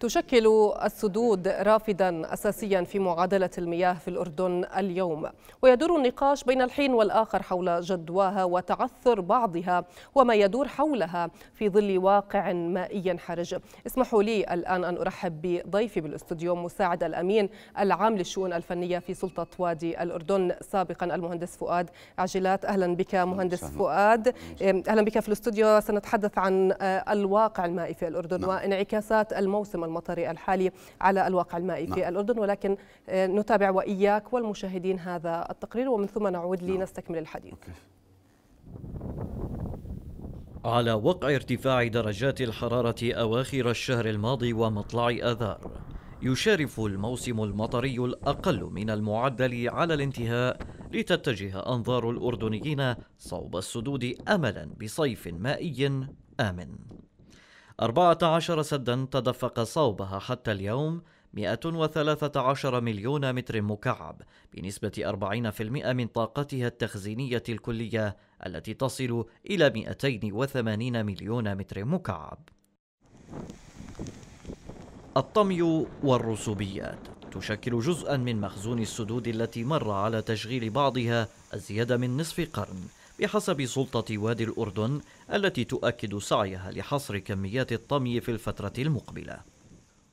تشكل السدود رافدا اساسيا في معادله المياه في الاردن اليوم ويدور النقاش بين الحين والاخر حول جدواها وتعثر بعضها وما يدور حولها في ظل واقع مائي حرج اسمحوا لي الان ان ارحب بضيفي بالاستوديو مساعد الامين العام للشؤون الفنيه في سلطه وادي الاردن سابقا المهندس فؤاد عجلات اهلا بك مهندس فؤاد اهلا بك في الاستوديو سنتحدث عن الواقع المائي في الاردن نعم. وانعكاسات الموسم الموسم المطري الحالي على الواقع المائي نعم. في الأردن ولكن آه، نتابع وإياك والمشاهدين هذا التقرير ومن ثم نعود نعم. لنستكمل نعم. الحديث أوكي. على وقع ارتفاع درجات الحرارة أواخر الشهر الماضي ومطلع آذار يشارف الموسم المطري الأقل من المعدل على الانتهاء لتتجه أنظار الأردنيين صوب السدود أملا بصيف مائي آمن 14 سدا تدفق صوبها حتى اليوم 113 مليون متر مكعب بنسبة 40% من طاقتها التخزينية الكلية التي تصل إلى 280 مليون متر مكعب. الطمي والرسوبيات تشكل جزءا من مخزون السدود التي مر على تشغيل بعضها أزيد من نصف قرن بحسب سلطة وادي الأردن التي تؤكد سعيها لحصر كميات الطمي في الفترة المقبلة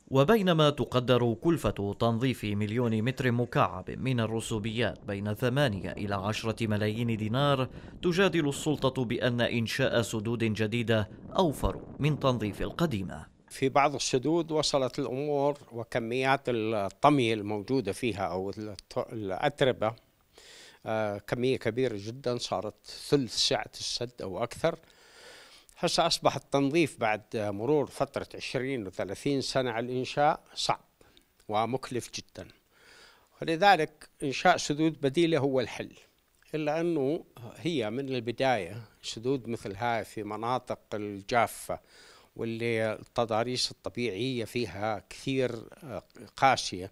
وبينما تقدر كلفة تنظيف مليون متر مكعب من الرسوبيات بين 8 إلى 10 ملايين دينار تجادل السلطة بأن إنشاء سدود جديدة أوفر من تنظيف القديمة في بعض السدود وصلت الأمور وكميات الطمي الموجودة فيها أو الأتربة كمية كبيرة جدا صارت ثلث سعة السد أو أكثر هسه أصبح التنظيف بعد مرور فترة 20 و 30 سنة على الإنشاء صعب ومكلف جدا ولذلك إنشاء سدود بديلة هو الحل إلا أنه هي من البداية سدود مثل هاي في مناطق الجافة واللي التضاريس الطبيعية فيها كثير آه، قاسية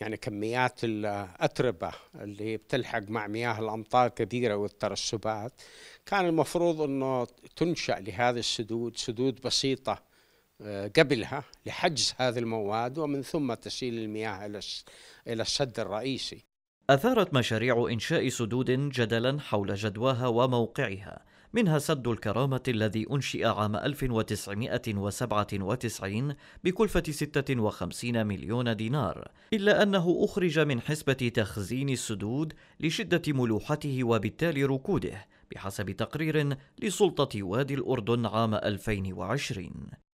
يعني كميات الأتربة اللي بتلحق مع مياه الأمطار كبيرة والترسبات كان المفروض أنه تنشأ لهذه السدود سدود بسيطة آه، قبلها لحجز هذه المواد ومن ثم تسيل المياه إلى السد الرئيسي أثارت مشاريع إنشاء سدود جدلا حول جدواها وموقعها منها سد الكرامة الذي أنشئ عام 1997 بكلفة 56 مليون دينار إلا أنه أخرج من حسبة تخزين السدود لشدة ملوحته وبالتالي ركوده بحسب تقرير لسلطة وادي الأردن عام 2020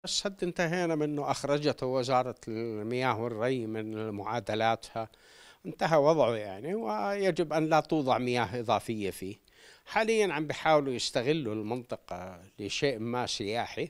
السد انتهينا منه أخرجته وزارة المياه والري من معادلاتها انتهى وضعه يعني ويجب أن لا توضع مياه إضافية فيه حاليا عم بيحاولوا يستغلوا المنطقة لشيء ما سياحي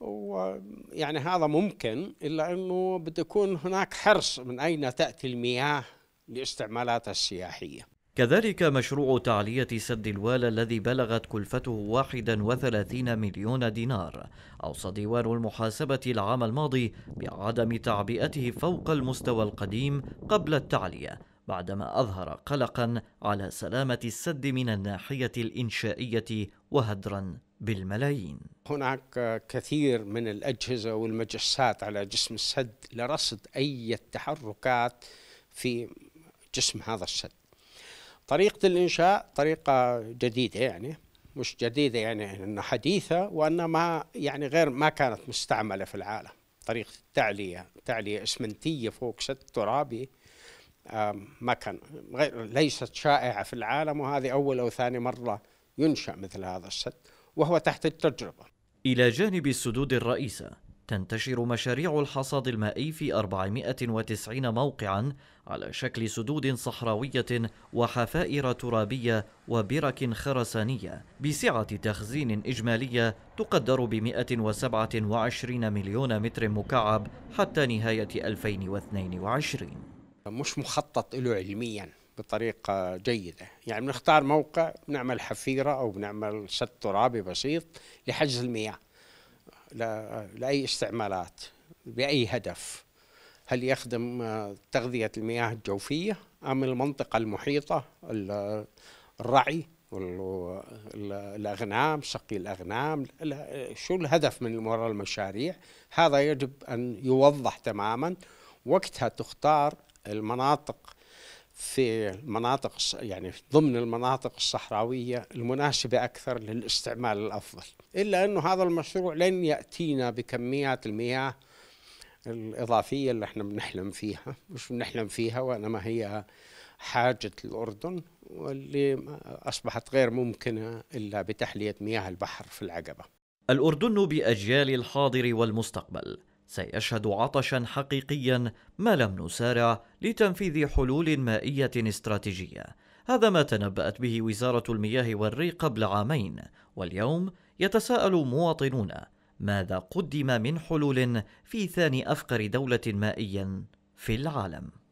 ويعني هذا ممكن إلا أنه بده يكون هناك حرص من أين تأتي المياه لاستعمالاتها السياحية كذلك مشروع تعلية سد الوالى الذي بلغت كلفته 31 مليون دينار أوصى ديوان المحاسبة العام الماضي بعدم تعبئته فوق المستوى القديم قبل التعلية بعدما أظهر قلقا على سلامة السد من الناحية الإنشائية وهدرا بالملايين هناك كثير من الأجهزة والمجسات على جسم السد لرصد أي تحركات في جسم هذا السد طريقة الإنشاء طريقة جديدة يعني مش جديدة يعني أنها حديثة وأنما يعني غير ما كانت مستعملة في العالم طريقة التعلية تعلية إسمنتية فوق سد ترابي مكن ليست شائعة في العالم وهذه أول أو ثاني مرة ينشأ مثل هذا السد وهو تحت التجربة إلى جانب السدود الرئيسة تنتشر مشاريع الحصاد المائي في 490 موقعا على شكل سدود صحراوية وحفائر ترابية وبرك خرسانية بسعة تخزين إجمالية تقدر ب 127 مليون متر مكعب حتى نهاية 2022 مش مخطط له علميا بطريقة جيدة يعني بنختار موقع بنعمل حفيرة أو بنعمل سد ترابي بسيط لحجز المياه لأي استعمالات بأي هدف هل يخدم آه، تغذية المياه الجوفية أم المنطقة المحيطة الرعي الأغنام سقي الأغنام شو الهدف من وراء المشاريع هذا يجب أن يوضح تماما وقتها تختار المناطق في المناطق يعني ضمن المناطق الصحراوية المناسبة أكثر للاستعمال الأفضل إلا أنه هذا المشروع لن يأتينا بكميات المياه الإضافية اللي احنا بنحلم فيها مش بنحلم فيها وإنما هي حاجة الأردن واللي أصبحت غير ممكنة إلا بتحلية مياه البحر في العقبة الأردن بأجيال الحاضر والمستقبل سيشهد عطشا حقيقيا ما لم نسارع لتنفيذ حلول مائيه استراتيجيه هذا ما تنبأت به وزارة المياه والري قبل عامين، واليوم يتساءل مواطنون ماذا قدم من حلول في ثاني أفقر دولة مائيا في العالم.